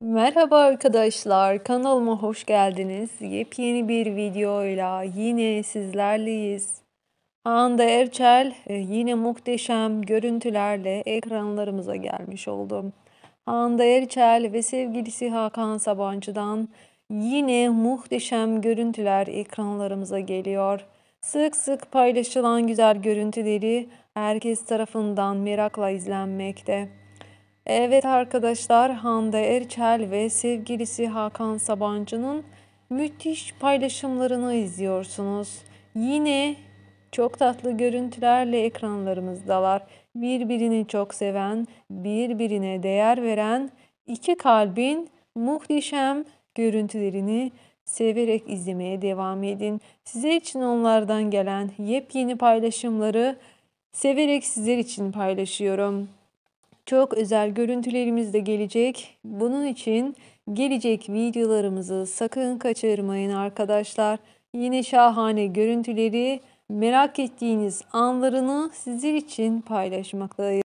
Merhaba arkadaşlar, kanalıma hoş geldiniz. Yepyeni bir videoyla yine sizlerleyiz. Hande Erçel e, yine muhteşem görüntülerle ekranlarımıza gelmiş oldu. Hande Erçel ve sevgilisi Hakan Sabancı'dan yine muhteşem görüntüler ekranlarımıza geliyor. Sık sık paylaşılan güzel görüntüleri herkes tarafından merakla izlenmekte. Evet arkadaşlar Hande Erçel ve sevgilisi Hakan Sabancı'nın müthiş paylaşımlarını izliyorsunuz. Yine çok tatlı görüntülerle ekranlarımızdalar. Birbirini çok seven, birbirine değer veren iki kalbin muhteşem görüntülerini severek izlemeye devam edin. Size için onlardan gelen yepyeni paylaşımları severek sizler için paylaşıyorum. Çok özel görüntülerimiz de gelecek. Bunun için gelecek videolarımızı sakın kaçırmayın arkadaşlar. Yine şahane görüntüleri merak ettiğiniz anlarını sizler için paylaşmaktayız.